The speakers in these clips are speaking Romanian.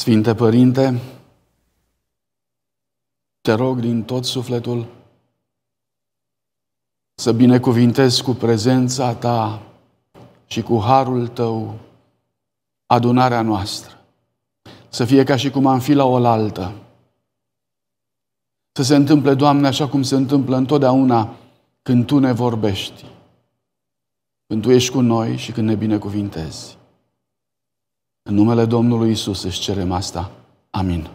Sfinte Părinte, te rog din tot sufletul să binecuvintezi cu prezența ta și cu harul tău adunarea noastră. Să fie ca și cum am fi la oaltă. Să se întâmple, Doamne, așa cum se întâmplă întotdeauna când Tu ne vorbești, când Tu ești cu noi și când ne binecuvintezi. În numele Domnului Isus își cerem asta. Amin.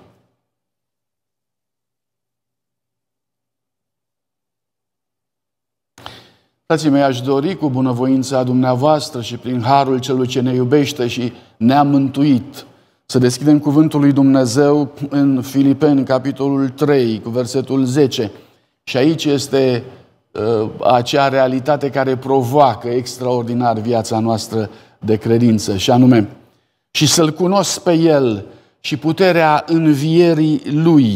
Frații mei, aș dori cu bunăvoința dumneavoastră și prin harul celui ce ne iubește și ne-a mântuit să deschidem cuvântul lui Dumnezeu în Filipeni, capitolul 3, cu versetul 10. Și aici este uh, acea realitate care provoacă extraordinar viața noastră de credință, și anume și să-L cunosc pe El și puterea învierii Lui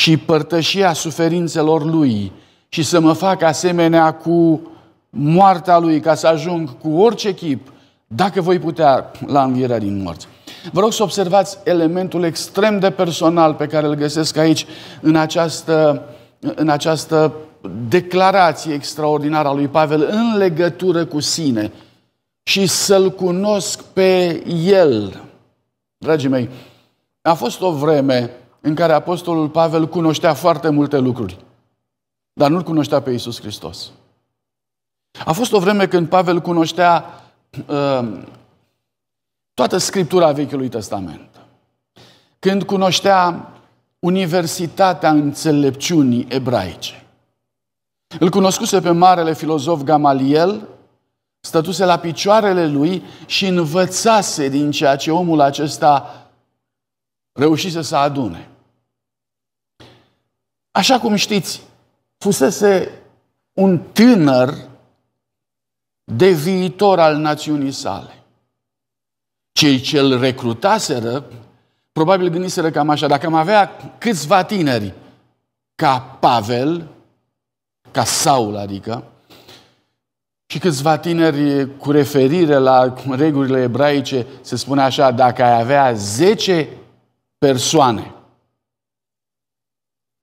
și părtășia suferințelor Lui și să mă fac asemenea cu moartea Lui ca să ajung cu orice chip, dacă voi putea, la învierea din morți. Vă rog să observați elementul extrem de personal pe care îl găsesc aici în această, în această declarație extraordinară a lui Pavel în legătură cu sine și să-L cunosc pe El. Dragii mei, a fost o vreme în care Apostolul Pavel cunoștea foarte multe lucruri, dar nu-L cunoștea pe Iisus Hristos. A fost o vreme când Pavel cunoștea uh, toată scriptura Vechiului Testament. Când cunoștea Universitatea Înțelepciunii Ebraice. Îl cunoscuse pe marele filozof Gamaliel, stătuse la picioarele lui și învățase din ceea ce omul acesta reușise să adune. Așa cum știți, fusese un tânăr de viitor al națiunii sale. Cei ce îl recrutaseră, probabil gândiseră cam așa, dacă am avea câțiva tineri ca Pavel, ca Saul adică, și câțiva tineri, cu referire la regulile ebraice, se spune așa, dacă ai avea 10 persoane,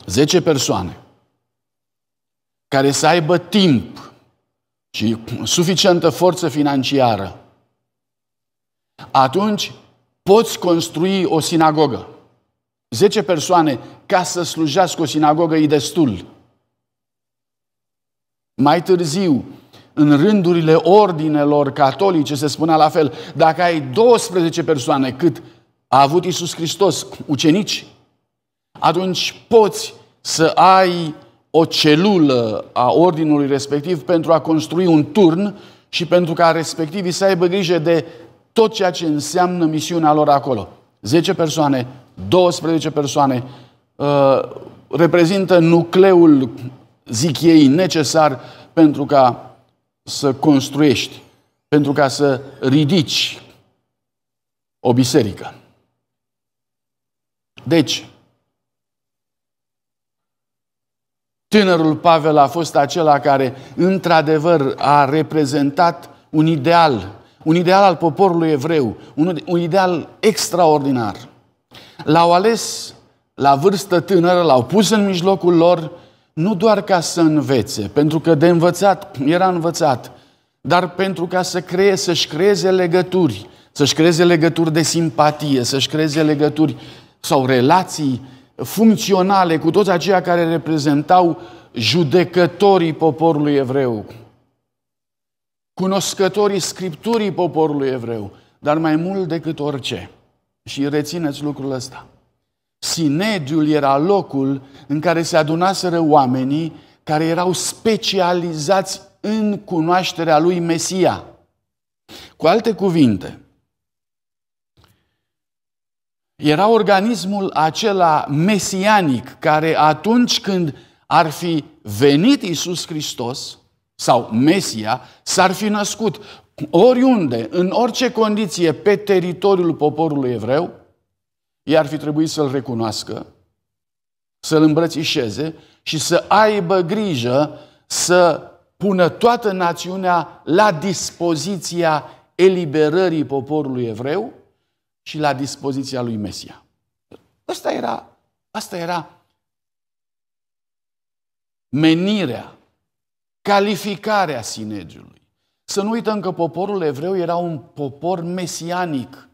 10 persoane, care să aibă timp și suficientă forță financiară, atunci poți construi o sinagogă. 10 persoane ca să slujească o sinagogă e destul. Mai târziu, în rândurile ordinelor catolice se spunea la fel, dacă ai 12 persoane cât a avut Isus Hristos, ucenici, atunci poți să ai o celulă a ordinului respectiv pentru a construi un turn și pentru ca respectivii să aibă grijă de tot ceea ce înseamnă misiunea lor acolo. 10 persoane, 12 persoane uh, reprezintă nucleul, zic ei, necesar pentru ca să construiești, pentru ca să ridici o biserică. Deci, tânărul Pavel a fost acela care, într-adevăr, a reprezentat un ideal, un ideal al poporului evreu, un, un ideal extraordinar. L-au ales la vârstă tânără, l-au pus în mijlocul lor nu doar ca să învețe, pentru că de învățat era învățat, dar pentru ca să creeze, să-și creeze legături, să-și creeze legături de simpatie, să-și creeze legături sau relații funcționale cu toți aceia care reprezentau judecătorii poporului evreu, cunoscătorii scripturii poporului evreu, dar mai mult decât orice. Și rețineți lucrul ăsta. Sinediul era locul în care se adunaseră oamenii care erau specializați în cunoașterea lui Mesia. Cu alte cuvinte, era organismul acela mesianic care atunci când ar fi venit Isus Hristos sau Mesia, s-ar fi născut oriunde, în orice condiție, pe teritoriul poporului evreu, ei ar fi trebuit să-l recunoască, să-l îmbrățișeze și să aibă grijă să pună toată națiunea la dispoziția eliberării poporului evreu și la dispoziția lui Mesia. Asta era, asta era menirea, calificarea sinegiului. Să nu uităm că poporul evreu era un popor mesianic.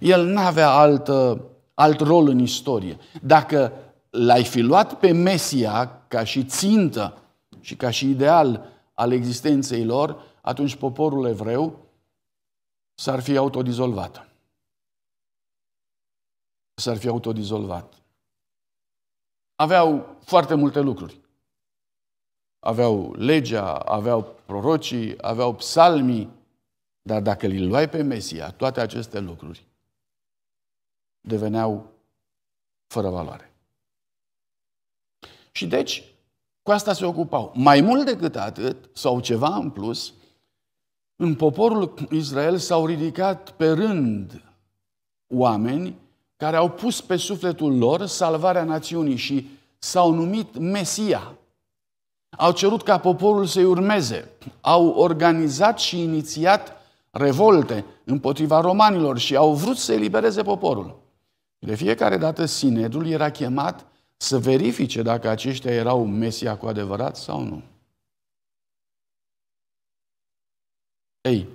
El nu avea altă, uh, alt rol în istorie. Dacă l-ai fi luat pe Mesia ca și țintă și ca și ideal al existenței lor, atunci poporul evreu s-ar fi autodizolvat. S-ar fi autodizolvat. Aveau foarte multe lucruri. Aveau legea, aveau prorocii, aveau psalmii, dar dacă îl luai pe Mesia, toate aceste lucruri, deveneau fără valoare. Și deci, cu asta se ocupau. Mai mult decât atât, sau ceva în plus, în poporul Israel s-au ridicat pe rând oameni care au pus pe sufletul lor salvarea națiunii și s-au numit Mesia. Au cerut ca poporul să-i urmeze. Au organizat și inițiat revolte împotriva romanilor și au vrut să elibereze poporul. De fiecare dată Sinedul era chemat să verifice dacă aceștia erau Mesia cu adevărat sau nu. Ei,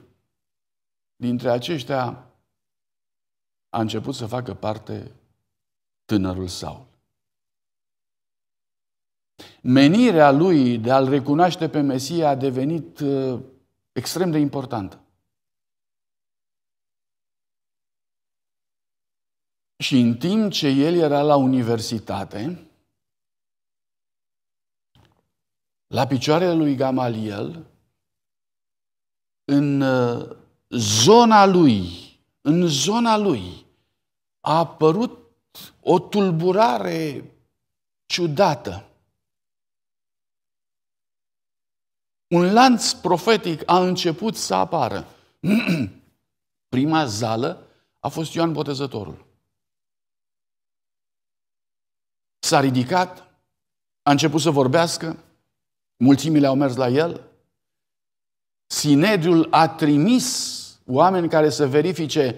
dintre aceștia a început să facă parte tânărul Saul. Menirea lui de a-l recunoaște pe Mesia a devenit uh, extrem de importantă. Și în timp ce el era la universitate, la picioarele lui Gamaliel, în uh, zona lui, în zona lui, a apărut o tulburare ciudată. Un lanț profetic a început să apară. Prima zală a fost Ioan Botezătorul. S-a ridicat, a început să vorbească, mulțimile au mers la el. Sinedriul a trimis oameni care să verifice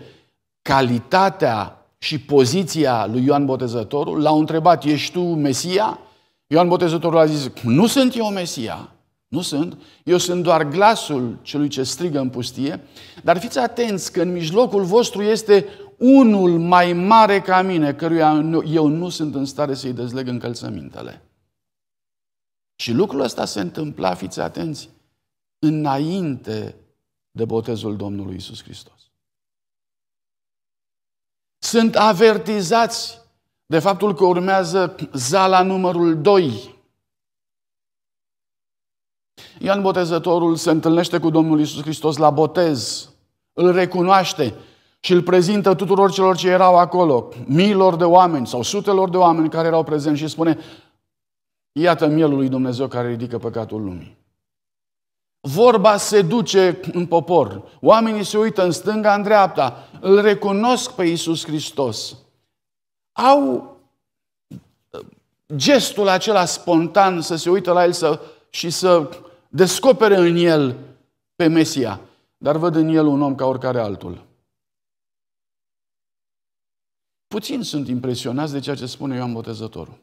calitatea și poziția lui Ioan Botezătorul. L-au întrebat, ești tu Mesia? Ioan Botezătorul a zis, nu sunt eu Mesia, nu sunt, eu sunt doar glasul celui ce strigă în pustie, dar fiți atenți că în mijlocul vostru este unul mai mare ca mine, căruia eu nu sunt în stare să-i dezleg încălțămintele. Și lucrul ăsta se întâmpla, fiți atenți, înainte de botezul Domnului Isus Hristos. Sunt avertizați de faptul că urmează zala numărul 2. Ioan Botezătorul se întâlnește cu Domnul Isus Hristos la botez, îl recunoaște și îl prezintă tuturor celor ce erau acolo, miilor de oameni sau sutelor de oameni care erau prezenți și spune, iată mielul lui Dumnezeu care ridică păcatul lumii. Vorba se duce în popor. Oamenii se uită în stânga, în dreapta. Îl recunosc pe Iisus Hristos. Au uh, gestul acela spontan să se uită la el să, și să descopere în el pe Mesia. Dar văd în el un om ca oricare altul. Puțin sunt impresionați de ceea ce spune Ioan Botezătorul.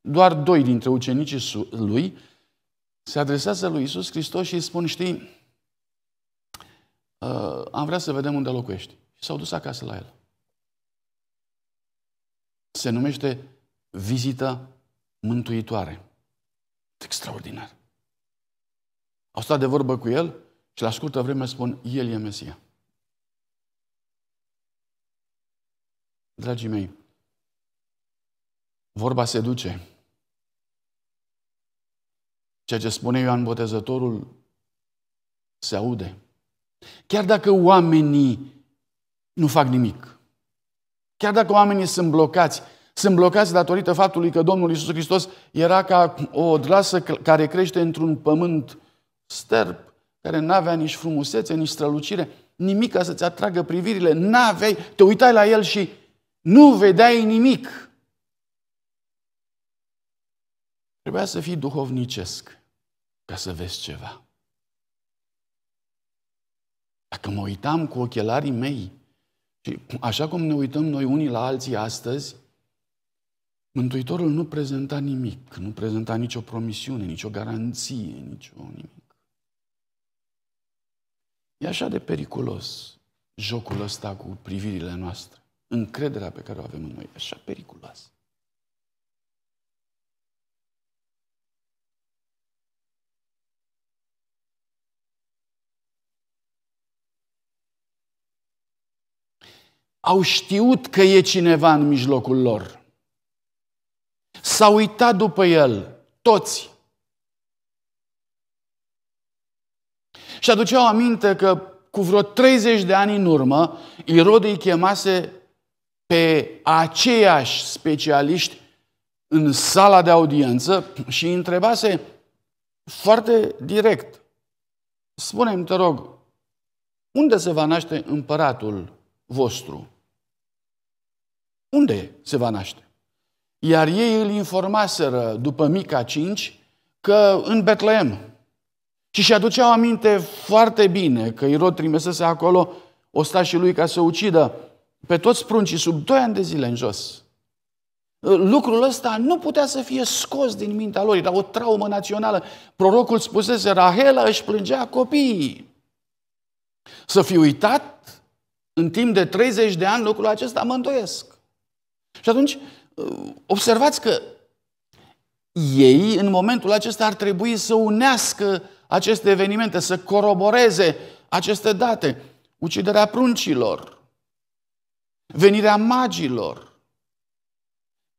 Doar doi dintre ucenicii lui se adresează lui Isus Hristos și îi spun, știi, uh, am vrea să vedem unde locuiești. Și s-au dus acasă la el. Se numește vizită mântuitoare. Extraordinar. Au stat de vorbă cu el și la scurtă vreme spun, el e Mesia. Dragii mei, vorba se duce. Ceea ce spune Ioan Botezătorul se aude. Chiar dacă oamenii nu fac nimic, chiar dacă oamenii sunt blocați, sunt blocați datorită faptului că Domnul Isus Hristos era ca o drasă care crește într-un pământ sterp, care nu avea nici frumusețe, nici strălucire, nimic ca să-ți atragă privirile, n-aveai, te uitai la el și nu vedeai nimic. Trebuia să fii duhovnicesc ca să vezi ceva. Dacă mă uitam cu ochelarii mei, și așa cum ne uităm noi unii la alții astăzi, Mântuitorul nu prezenta nimic, nu prezenta nicio promisiune, nicio garanție, nicio nimic. E așa de periculos jocul ăsta cu privirile noastre încrederea pe care o avem în noi. Așa periculoasă. Au știut că e cineva în mijlocul lor. S-au uitat după el, toți. Și aduceau aminte că cu vreo 30 de ani în urmă, Irod îi chemase pe aceiași specialiști în sala de audiență și îi întrebase foarte direct. Spune-mi, te rog, unde se va naște împăratul vostru? Unde se va naște? Iar ei îl informaseră după mica 5 că în Betleem. Și și aduceau aminte foarte bine că Irod trimisese acolo ostașii lui ca să ucidă pe toți pruncii sub 2 ani de zile în jos. Lucrul ăsta nu putea să fie scos din mintea lor, era o traumă națională. Prorocul spusese, Rahela își plângea copiii. Să fi uitat în timp de 30 de ani lucrul acesta, mă îndoiesc. Și atunci, observați că ei, în momentul acesta, ar trebui să unească aceste evenimente, să coroboreze aceste date. Uciderea pruncilor, venirea magilor,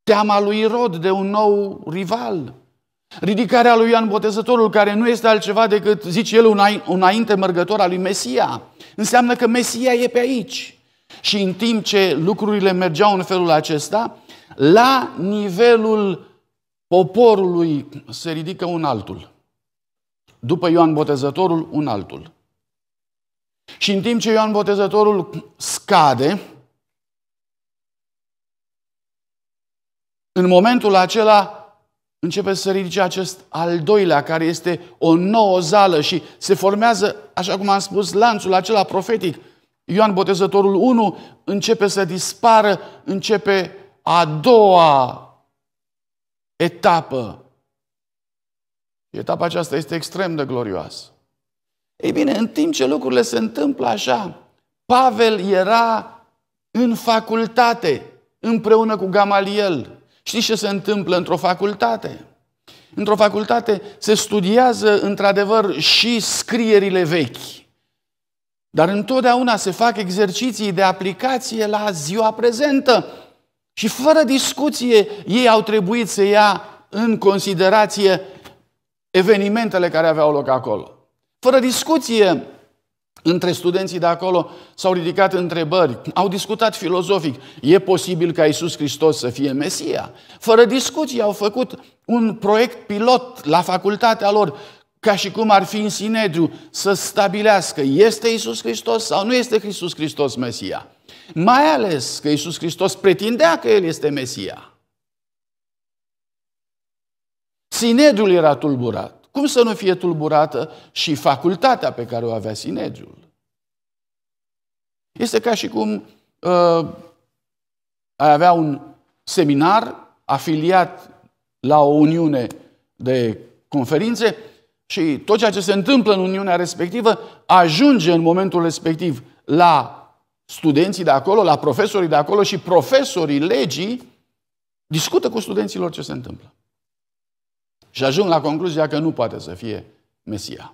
teama lui Irod de un nou rival, ridicarea lui Ioan Botezătorul, care nu este altceva decât, zice el, un înainte mărgător al lui Mesia. Înseamnă că Mesia e pe aici. Și în timp ce lucrurile mergeau în felul acesta, la nivelul poporului se ridică un altul. După Ioan Botezătorul, un altul. Și în timp ce Ioan Botezătorul scade, în momentul acela începe să ridice acest al doilea, care este o nouă zală și se formează, așa cum am spus, lanțul acela profetic. Ioan Botezătorul 1 începe să dispară, începe a doua etapă. Etapa aceasta este extrem de glorioasă. Ei bine, în timp ce lucrurile se întâmplă așa, Pavel era în facultate, împreună cu Gamaliel, Știți ce se întâmplă într-o facultate? Într-o facultate se studiază într-adevăr și scrierile vechi. Dar întotdeauna se fac exerciții de aplicație la ziua prezentă. Și fără discuție, ei au trebuit să ia în considerație evenimentele care aveau loc acolo. Fără discuție, între studenții de acolo s-au ridicat întrebări, au discutat filozofic. E posibil ca Isus Hristos să fie Mesia? Fără discuții au făcut un proiect pilot la facultatea lor, ca și cum ar fi în Sinedriu, să stabilească este Isus Hristos sau nu este Isus Hristos Mesia. Mai ales că Isus Hristos pretindea că El este Mesia. Sinedriul era tulburat cum să nu fie tulburată și facultatea pe care o avea Sinegiul? Este ca și cum uh, ai avea un seminar afiliat la o uniune de conferințe și tot ceea ce se întâmplă în uniunea respectivă ajunge în momentul respectiv la studenții de acolo, la profesorii de acolo și profesorii legii discută cu studenților ce se întâmplă. Și ajung la concluzia că nu poate să fie Mesia.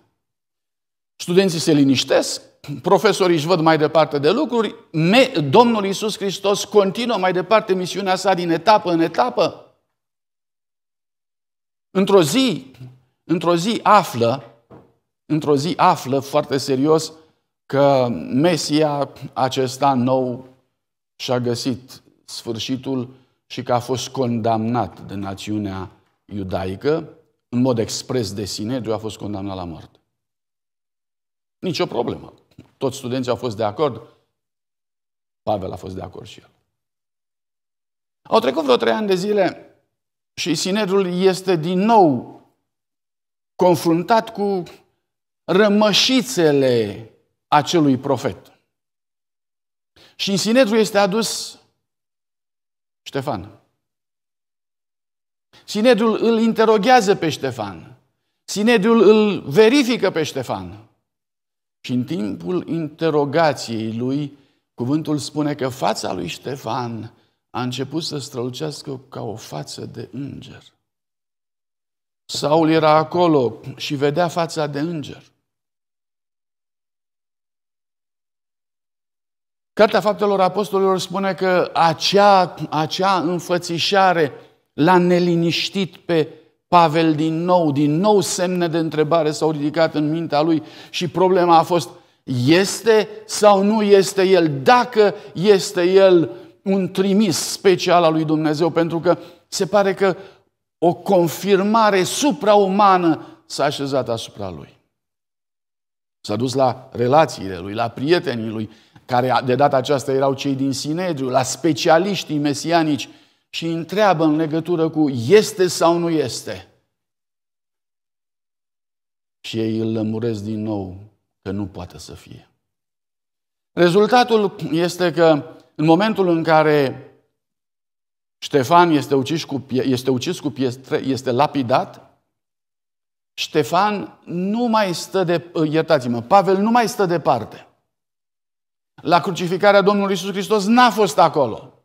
Studenții se liniștesc, profesorii își văd mai departe de lucruri, Domnul Iisus Hristos continuă mai departe misiunea sa din etapă în etapă. Într-o zi, într-o zi află, într-o zi află foarte serios că Mesia acesta nou și-a găsit sfârșitul și că a fost condamnat de națiunea iudaică, în mod expres de sine, a fost condamnat la moarte. Nici o problemă. Toți studenții au fost de acord. Pavel a fost de acord și el. Au trecut vreo trei ani de zile și Sinedrul este din nou confruntat cu rămășițele acelui profet. Și în Sinedrul este adus Ștefan. Sinedul îl interoghează pe Ștefan. Sinedul îl verifică pe Ștefan. Și în timpul interogației lui, cuvântul spune că fața lui Ștefan a început să strălucească ca o față de înger. Saul era acolo și vedea fața de înger. Cartea Faptelor Apostolilor spune că acea, acea înfățișare L-a neliniștit pe Pavel din nou, din nou semne de întrebare s-au ridicat în mintea lui și problema a fost este sau nu este el, dacă este el un trimis special al lui Dumnezeu, pentru că se pare că o confirmare supraumană s-a așezat asupra lui. S-a dus la relațiile lui, la prietenii lui, care de data aceasta erau cei din Sinedriu, la specialiștii mesianici și întreabă în legătură cu este sau nu este. Și ei îl lămuresc din nou că nu poate să fie. Rezultatul este că în momentul în care Ștefan este ucis cu, este ucis cu pietre, este lapidat, Ștefan nu mai stă de, iertați-mă, Pavel nu mai stă departe. La crucificarea Domnului Isus Hristos n-a fost acolo.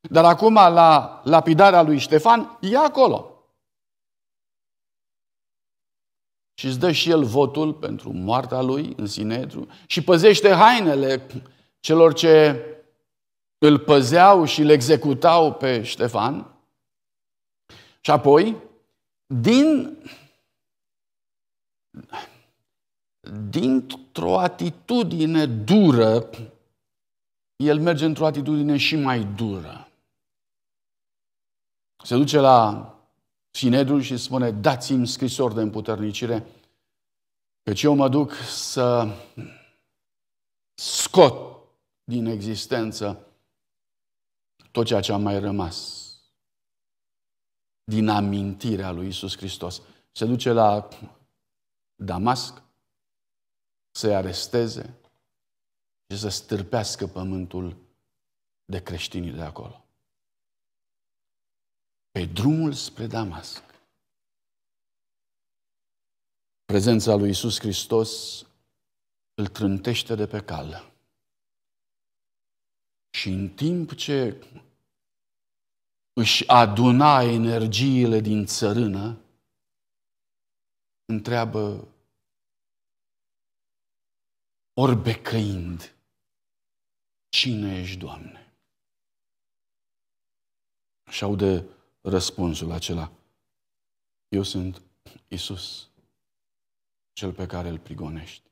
Dar acum, la lapidarea lui Ștefan, e acolo. Și îți dă și el votul pentru moartea lui în Sinedru și păzește hainele celor ce îl păzeau și îl executau pe Ștefan. Și apoi, din, dintr-o atitudine dură, el merge într-o atitudine și mai dură se duce la Sinedru și spune, dați-mi scrisori de împuternicire, căci eu mă duc să scot din existență tot ceea ce a mai rămas din amintirea lui Isus Hristos. Se duce la Damasc să-i aresteze și să stârpească pământul de creștinii de acolo pe drumul spre Damasc. Prezența lui Isus Hristos îl trântește de pe cal. Și în timp ce își aduna energiile din țărână, întreabă orbecăind, cine ești, Doamne? Și aude răspunsul acela. Eu sunt Isus, cel pe care îl prigonești.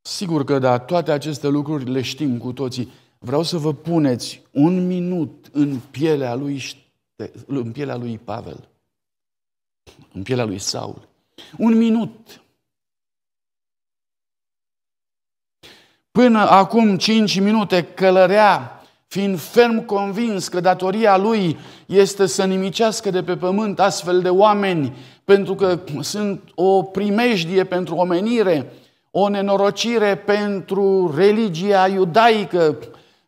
Sigur că da, toate aceste lucruri le știm cu toții. Vreau să vă puneți un minut în pielea lui, în pielea lui Pavel, în pielea lui Saul. Un minut. Până acum cinci minute călărea fiind ferm convins că datoria lui este să nimicească de pe pământ astfel de oameni, pentru că sunt o primejdie pentru omenire, o nenorocire pentru religia iudaică,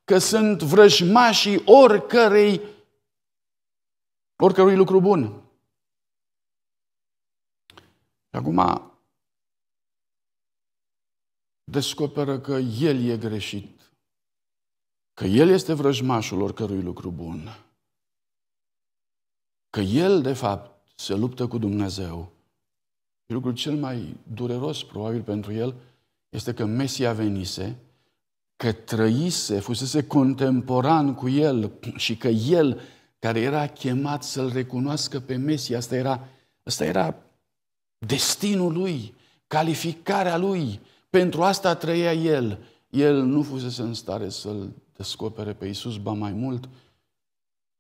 că sunt vrăjmașii oricărei, oricărui lucru bun. acum descoperă că el e greșit. Că El este vrăjmașul oricărui lucru bun. Că El, de fapt, se luptă cu Dumnezeu. Și lucrul cel mai dureros, probabil, pentru El este că Mesia venise, că trăise, fusese contemporan cu El și că El, care era chemat să-L recunoască pe Mesia, asta era, asta era destinul Lui, calificarea Lui, pentru asta trăia El. El nu fusese în stare să-L descopere pe Iisus, ba mai mult,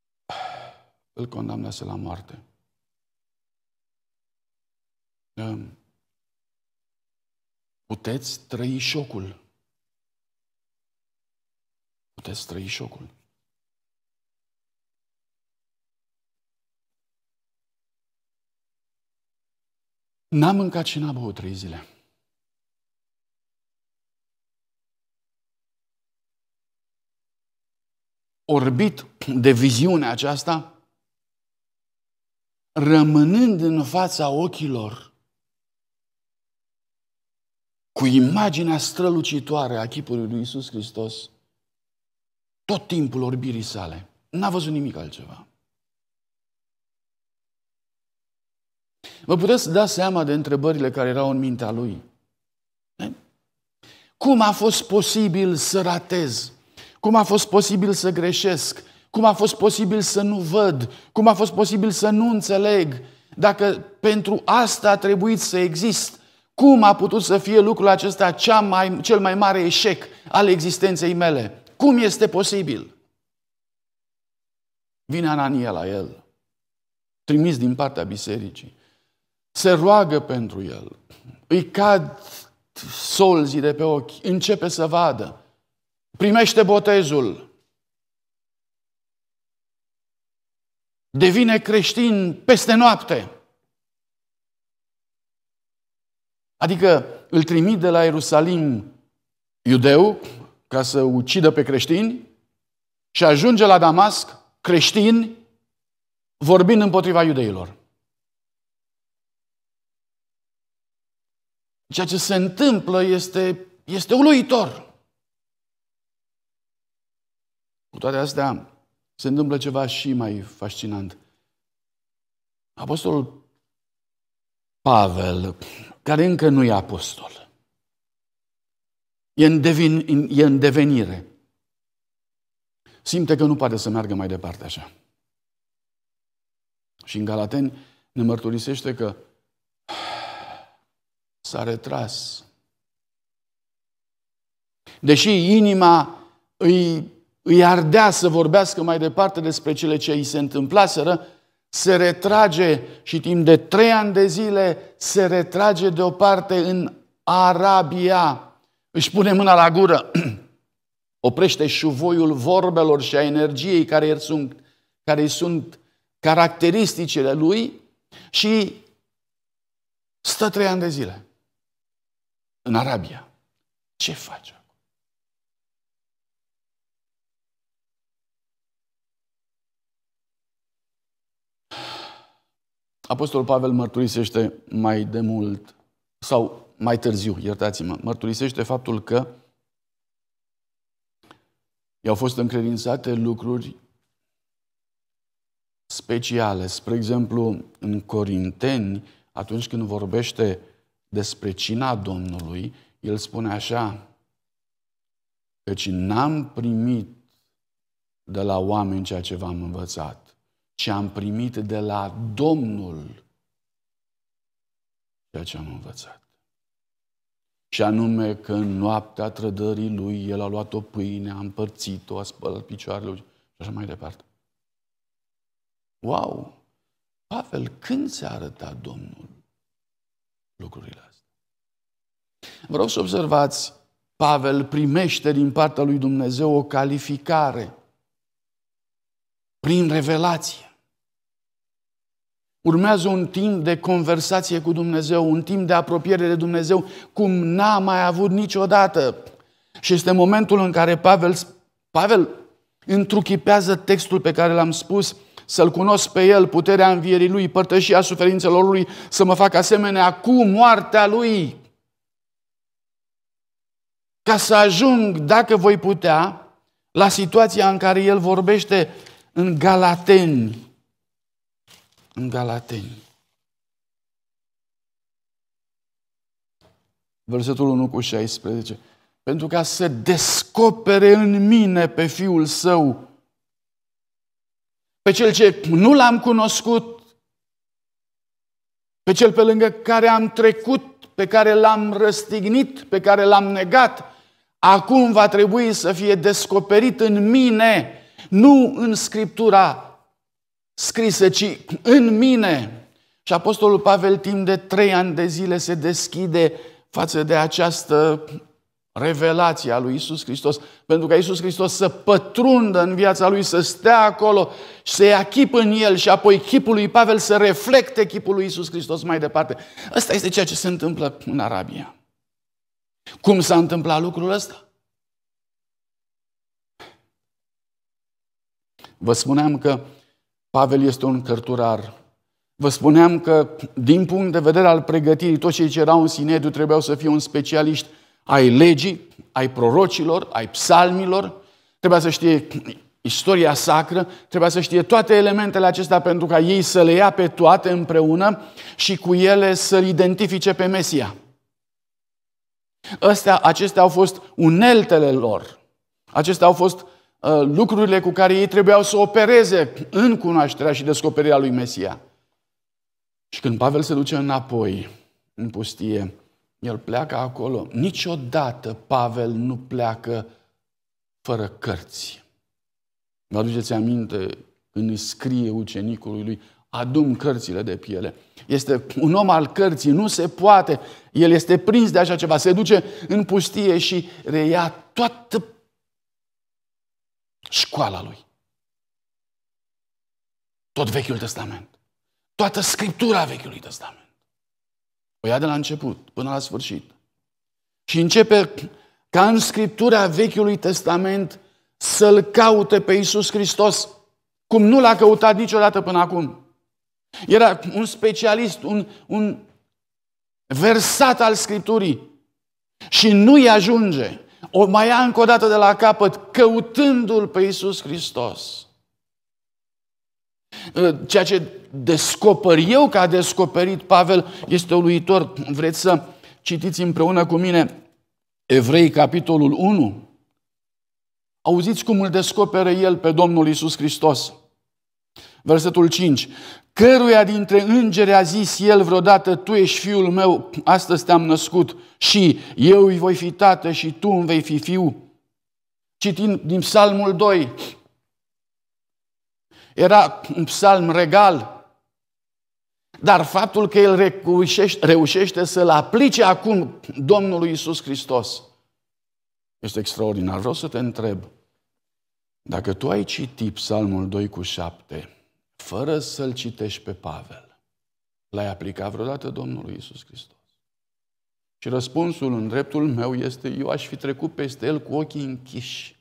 îl condamnase la moarte. Ehm, puteți trăi șocul. Puteți trăi șocul. N-am mâncat și n-am băut trei zile. orbit de viziunea aceasta, rămânând în fața ochilor cu imaginea strălucitoare a chipului lui Isus Hristos, tot timpul orbirii sale. N-a văzut nimic altceva. Vă puteți da seama de întrebările care erau în mintea lui. Cum a fost posibil să ratez cum a fost posibil să greșesc? Cum a fost posibil să nu văd? Cum a fost posibil să nu înțeleg? Dacă pentru asta a trebuit să exist, cum a putut să fie lucrul acesta cea mai, cel mai mare eșec al existenței mele? Cum este posibil? Vine Anania la el, trimis din partea bisericii. Se roagă pentru el, îi cad solzii de pe ochi, începe să vadă primește botezul, devine creștin peste noapte. Adică îl trimit de la Ierusalim iudeu ca să ucidă pe creștini și ajunge la Damasc creștin vorbind împotriva iudeilor. Ceea ce se întâmplă este, este uluitor. Cu toate astea, se întâmplă ceva și mai fascinant. Apostolul Pavel, care încă nu e apostol, e în, devin, e în devenire, simte că nu poate să meargă mai departe așa. Și în Galateni ne mărturisește că s-a retras. Deși inima îi îi ardea să vorbească mai departe despre cele ce îi se întâmplaseră, se retrage și timp de trei ani de zile se retrage deoparte în Arabia. Își pune mâna la gură, oprește șuvoiul vorbelor și a energiei care îi sunt, care îi sunt caracteristicile lui și stă trei ani de zile în Arabia. Ce face? Apostolul Pavel mărturisește mai de mult, sau mai târziu, iertați-mă, mărturisește faptul că i-au fost încredințate lucruri speciale. Spre exemplu, în Corinteni, atunci când vorbește despre cina Domnului, el spune așa, căci n-am primit de la oameni ceea ce v-am învățat ce am primit de la Domnul ceea ce am învățat. Și anume că în noaptea trădării lui, el a luat o pâine, a împărțit-o, a spălat picioarele și așa mai departe. Wow! Pavel, când se arăta Domnul lucrurile astea? Vreau să observați, Pavel primește din partea lui Dumnezeu o calificare prin revelație. Urmează un timp de conversație cu Dumnezeu, un timp de apropiere de Dumnezeu, cum n-a mai avut niciodată. Și este momentul în care Pavel, Pavel întruchipează textul pe care l-am spus, să-L cunosc pe El, puterea învierii Lui, părtășia suferințelor Lui, să mă fac asemenea cu moartea Lui. Ca să ajung, dacă voi putea, la situația în care El vorbește în Galateni, în Galateni. Versetul 1 cu 16. Pentru ca să descopere în mine pe Fiul Său, pe Cel ce nu l-am cunoscut, pe Cel pe lângă care am trecut, pe care l-am răstignit, pe care l-am negat, acum va trebui să fie descoperit în mine, nu în Scriptura scrise, ci în mine. Și Apostolul Pavel timp de trei ani de zile se deschide față de această revelație a lui Isus Hristos, pentru ca Isus Hristos să pătrundă în viața lui, să stea acolo și să ia chip în el și apoi chipul lui Pavel să reflecte chipul lui Isus Hristos mai departe. Asta este ceea ce se întâmplă în Arabia. Cum s-a întâmplat lucrul ăsta? Vă spuneam că Pavel este un cărturar. Vă spuneam că, din punct de vedere al pregătirii, toți cei ce erau în Sinediu trebuiau să fie un specialiști ai legii, ai prorocilor, ai psalmilor, trebuia să știe istoria sacră, trebuia să știe toate elementele acestea pentru ca ei să le ia pe toate împreună și cu ele să-L identifice pe Mesia. Astea, acestea au fost uneltele lor. Acestea au fost Uh, lucrurile cu care ei trebuiau să opereze în cunoașterea și descoperirea lui Mesia. Și când Pavel se duce înapoi în pustie, el pleacă acolo. Niciodată Pavel nu pleacă fără cărți. Vă aduceți aminte când îi scrie ucenicului lui, adum cărțile de piele. Este un om al cărții, nu se poate. El este prins de așa ceva, se duce în pustie și reia toată Școala lui. Tot Vechiul Testament. Toată Scriptura Vechiului Testament. O păi ia de la început până la sfârșit. Și începe ca în Scriptura Vechiului Testament să-L caute pe Iisus Hristos, cum nu l-a căutat niciodată până acum. Era un specialist, un, un versat al Scripturii și nu-i ajunge o mai ia încă o dată de la capăt, căutându-L pe Iisus Hristos. Uh, ceea ce descoper eu că a descoperit Pavel este uluitor. Vreți să citiți împreună cu mine Evrei, capitolul 1? Auziți cum îl descoperă el pe Domnul Iisus Hristos. Versetul 5. Căruia dintre îngeri a zis el vreodată, tu ești fiul meu, astăzi te-am născut și eu îi voi fi tată și tu îmi vei fi fiu. Citind din psalmul 2, era un psalm regal, dar faptul că el reușește, reușește să-l aplice acum Domnului Isus Hristos este extraordinar. Vreau să te întreb, dacă tu ai citit psalmul 2 cu 7, fără să-l citești pe Pavel, l-ai aplicat vreodată Domnului Isus Hristos? Și răspunsul în dreptul meu este, eu aș fi trecut peste el cu ochii închiși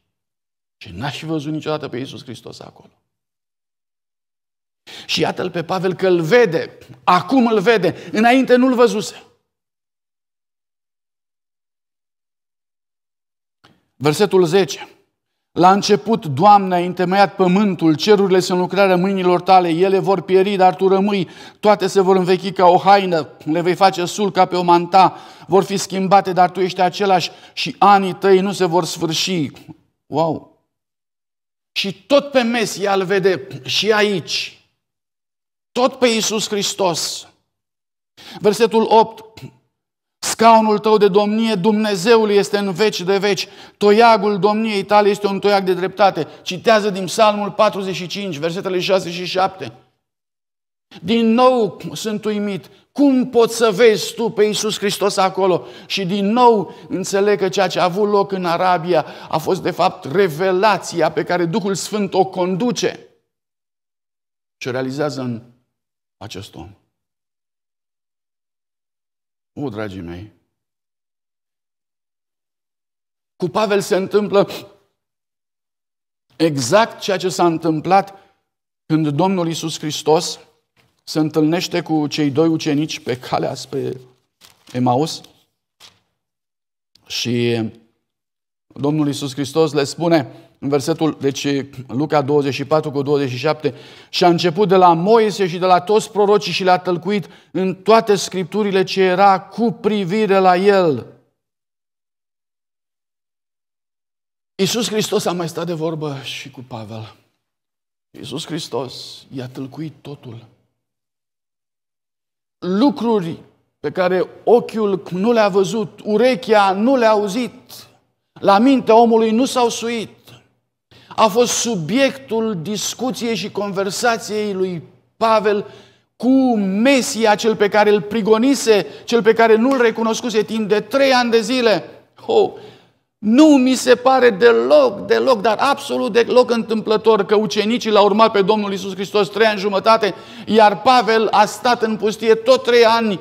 și n-aș fi văzut niciodată pe Isus Hristos acolo. Și iată-l pe Pavel că îl vede, acum îl vede, înainte nu-l văzuse. Versetul 10. La început, Doamne, ai întemeiat pământul, cerurile sunt lucrarea mâinilor tale, ele vor pieri, dar tu rămâi, toate se vor învechi ca o haină, le vei face sul ca pe o manta, vor fi schimbate, dar tu ești același și anii tăi nu se vor sfârși. Wow! Și tot pe Mesia îl vede și aici, tot pe Iisus Hristos. Versetul 8, Scaunul tău de domnie, Dumnezeul este în veci de veci. Toiagul domniei tale este un toiag de dreptate. Citează din Psalmul 45, versetele 6 și 7. Din nou sunt uimit. Cum poți să vezi tu pe Iisus Hristos acolo? Și din nou înțeleg că ceea ce a avut loc în Arabia a fost de fapt revelația pe care Duhul Sfânt o conduce. Și o realizează în acest om. O, dragii mei! Cu Pavel se întâmplă exact ceea ce s-a întâmplat când Domnul Isus Hristos se întâlnește cu cei doi ucenici pe calea spre Emaus și Domnul Isus Hristos le spune, în versetul, deci Luca 24 cu 27, și a început de la Moise și de la toți prorocii și le-a tălcuit în toate scripturile ce era cu privire la el. Iisus Hristos a mai stat de vorbă și cu Pavel. Iisus Hristos i-a tălcuit totul. Lucruri pe care ochiul nu le-a văzut, urechea nu le-a auzit, la mintea omului nu s-au suit, a fost subiectul discuției și conversației lui Pavel cu Mesia, cel pe care îl prigonise, cel pe care nu-l recunoscuse timp de trei ani de zile. Oh, nu mi se pare deloc, deloc, dar absolut deloc întâmplător că ucenicii l-au urmat pe Domnul Isus Hristos trei ani jumătate, iar Pavel a stat în pustie tot trei ani,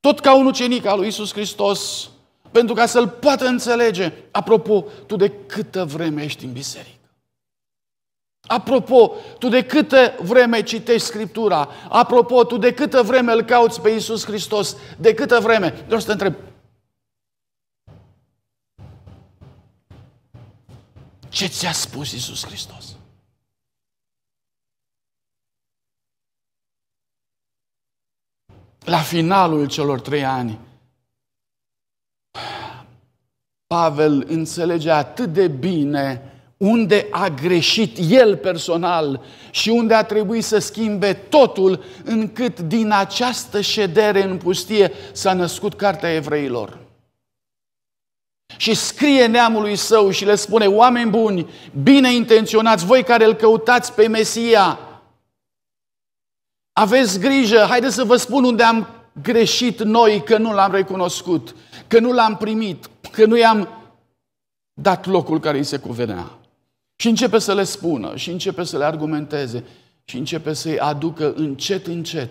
tot ca un ucenic al lui Isus Hristos, pentru ca să-l poată înțelege. Apropo, tu de câtă vreme ești în biserică? Apropo, tu de câtă vreme citești Scriptura, apropo, tu de câtă vreme îl cauți pe Iisus Hristos, de câtă vreme, Vreau să te întreb, ce ți-a spus Iisus Hristos? La finalul celor trei ani, Pavel înțelege atât de bine unde a greșit el personal și unde a trebuit să schimbe totul, încât din această ședere în pustie s-a născut Cartea Evreilor. Și scrie neamului său și le spune, oameni buni, bine intenționați, voi care îl căutați pe Mesia, aveți grijă, haideți să vă spun unde am greșit noi, că nu l-am recunoscut, că nu l-am primit, că nu i-am dat locul care îi se cuvenea. Și începe să le spună, și începe să le argumenteze, și începe să-i aducă încet, încet,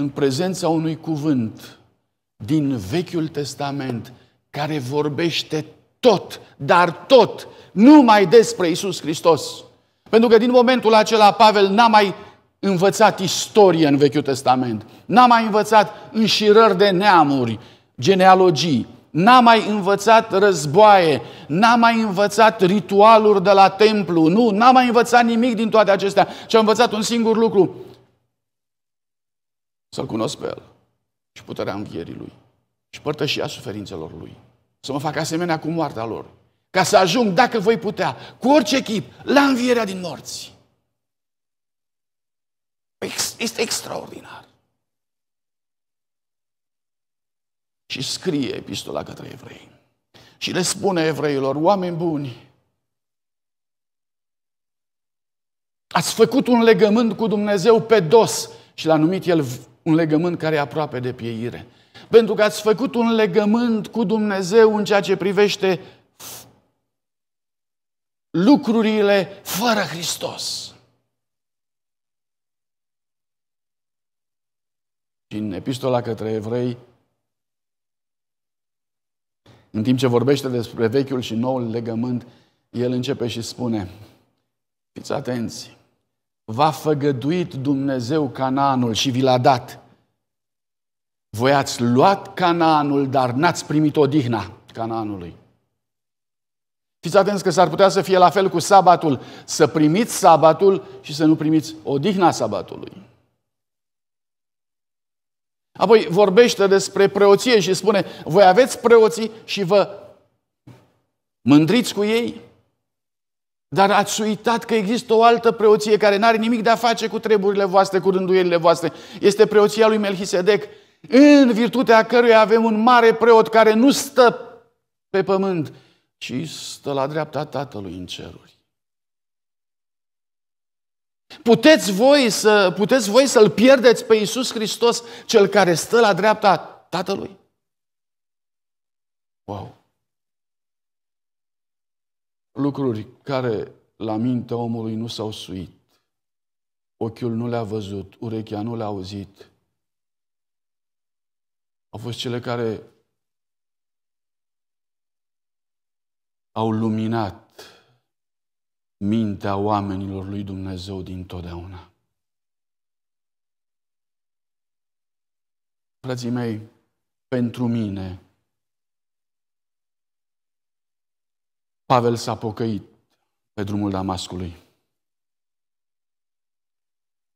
în prezența unui cuvânt din Vechiul Testament, care vorbește tot, dar tot, numai despre Isus Hristos. Pentru că din momentul acela Pavel n-a mai învățat istorie în Vechiul Testament, n-a mai învățat înșirări de neamuri, genealogii, N-a mai învățat războaie, n-a mai învățat ritualuri de la templu, nu, n-a mai învățat nimic din toate acestea, ci a învățat un singur lucru. Să-L cunosc pe El și puterea învierii Lui și părtășia suferințelor Lui. Să mă fac asemenea cu moartea lor, ca să ajung, dacă voi putea, cu orice chip, la învierea din morți. Este extraordinar. și scrie epistola către evrei. Și le spune evreilor, oameni buni, ați făcut un legământ cu Dumnezeu pe dos și l-a numit el un legământ care e aproape de pieire. Pentru că ați făcut un legământ cu Dumnezeu în ceea ce privește lucrurile fără Hristos. Și în epistola către evrei, în timp ce vorbește despre vechiul și noul legământ, el începe și spune, fiți atenți, v-a făgăduit Dumnezeu Canaanul și vi l-a dat. Voi ați luat Canaanul, dar n-ați primit odihna Canaanului. Fiți atenți că s-ar putea să fie la fel cu sabatul, să primiți sabatul și să nu primiți odihna sabatului. Apoi vorbește despre preoție și spune, voi aveți preoții și vă mândriți cu ei, dar ați uitat că există o altă preoție care nu are nimic de a face cu treburile voastre, cu rânduielile voastre. Este preoția lui Melchisedec, în virtutea căruia avem un mare preot care nu stă pe pământ, ci stă la dreapta Tatălui în ceruri. Puteți voi, să, puteți voi să-L pierdeți pe Iisus Hristos, Cel care stă la dreapta Tatălui? Wow! Lucruri care la mintea omului nu s-au suit, ochiul nu le-a văzut, urechea nu le-a auzit, au fost cele care au luminat mintea oamenilor lui Dumnezeu din totdeauna. Frații mei, pentru mine, Pavel s-a pocăit pe drumul Damascului,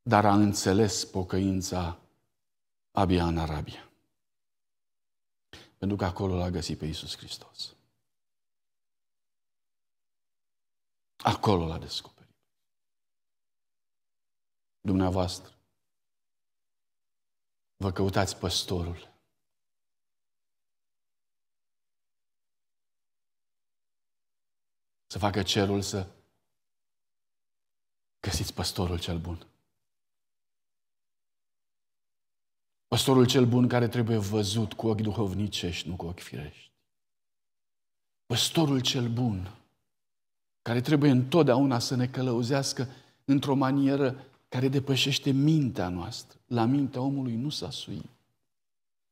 dar a înțeles pocăința abia în Arabia. Pentru că acolo l-a găsit pe Iisus Hristos. Acolo l-a descoperit. Dumneavoastră, vă căutați păstorul. Să facă cerul să găsiți păstorul cel bun. Păstorul cel bun care trebuie văzut cu ochi duhovnicești, nu cu ochi firești. Păstorul cel bun care trebuie întotdeauna să ne călăuzească într-o manieră care depășește mintea noastră. La mintea omului nu s-a suit.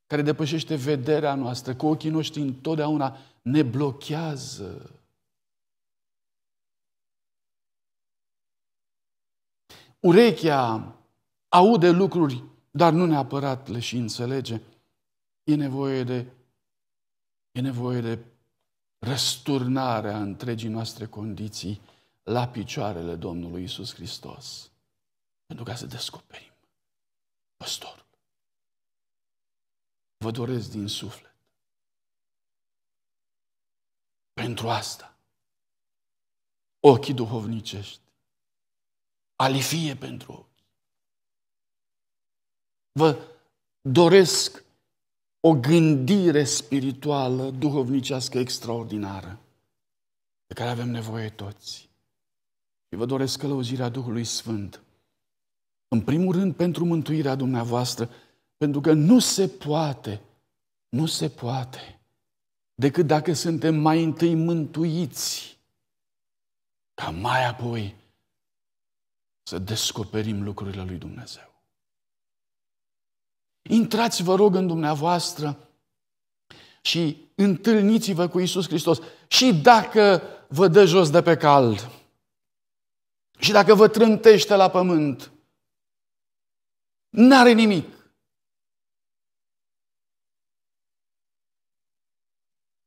Care depășește vederea noastră, cu ochii noștri întotdeauna ne blochează. Urechea aude lucruri, dar nu neapărat le și înțelege. E nevoie de, e nevoie de răsturnarea întregii noastre condiții la picioarele Domnului Isus Hristos. Pentru ca să descoperim păstorul. Vă doresc din suflet. Pentru asta, ochii duhovnicești, alifie pentru ochi. Vă doresc o gândire spirituală, duhovnicească extraordinară, de care avem nevoie toți. Și vă doresc călăuzirea Duhului Sfânt. În primul rând, pentru mântuirea dumneavoastră, pentru că nu se poate, nu se poate, decât dacă suntem mai întâi mântuiți, ca mai apoi să descoperim lucrurile lui Dumnezeu. Intrați, vă rog, în dumneavoastră și întâlniți-vă cu Isus Hristos. Și dacă vă dă jos de pe cal și dacă vă trântește la pământ, n-are nimic.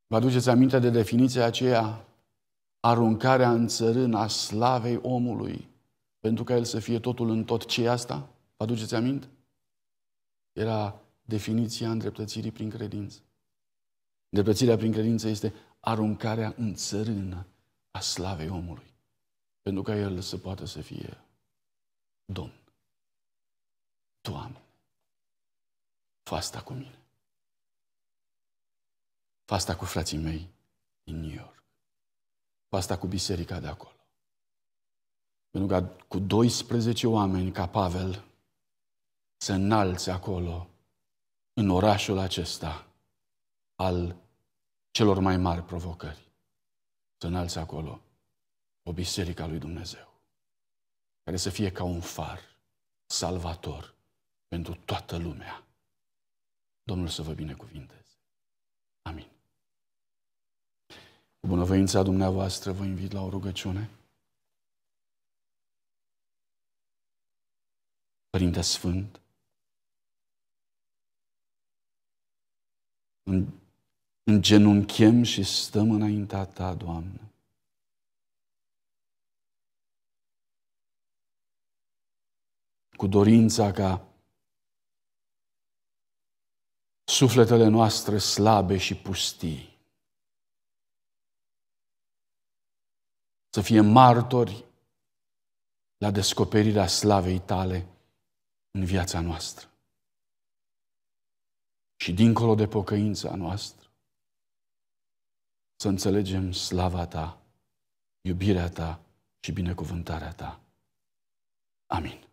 Vă aduceți aminte de definiția aceea? Aruncarea în țărâna slavei omului, pentru ca el să fie totul în tot ce asta? Vă aduceți aminte? era definiția îndreptățirii prin credință. Îndreptățirea prin credință este aruncarea în țărână a slavei omului, pentru ca el să poată să fie Domn. Doamne, fă asta cu mine. Fă asta cu frații mei din New York. Fă asta cu biserica de acolo. Pentru că cu 12 oameni ca Pavel, să înalți acolo, în orașul acesta, al celor mai mari provocări. Să înalți acolo o biserică a lui Dumnezeu, care să fie ca un far salvator pentru toată lumea. Domnul să vă binecuvinteze. Amin. Cu bunăvoința dumneavoastră vă invit la o rugăciune. Părinte Sfânt, îngenunchem și stăm înaintea Ta, Doamne. Cu dorința ca sufletele noastre slabe și pustii să fie martori la descoperirea slavei Tale în viața noastră și dincolo de pocăința noastră, să înțelegem slava Ta, iubirea Ta și binecuvântarea Ta. Amin.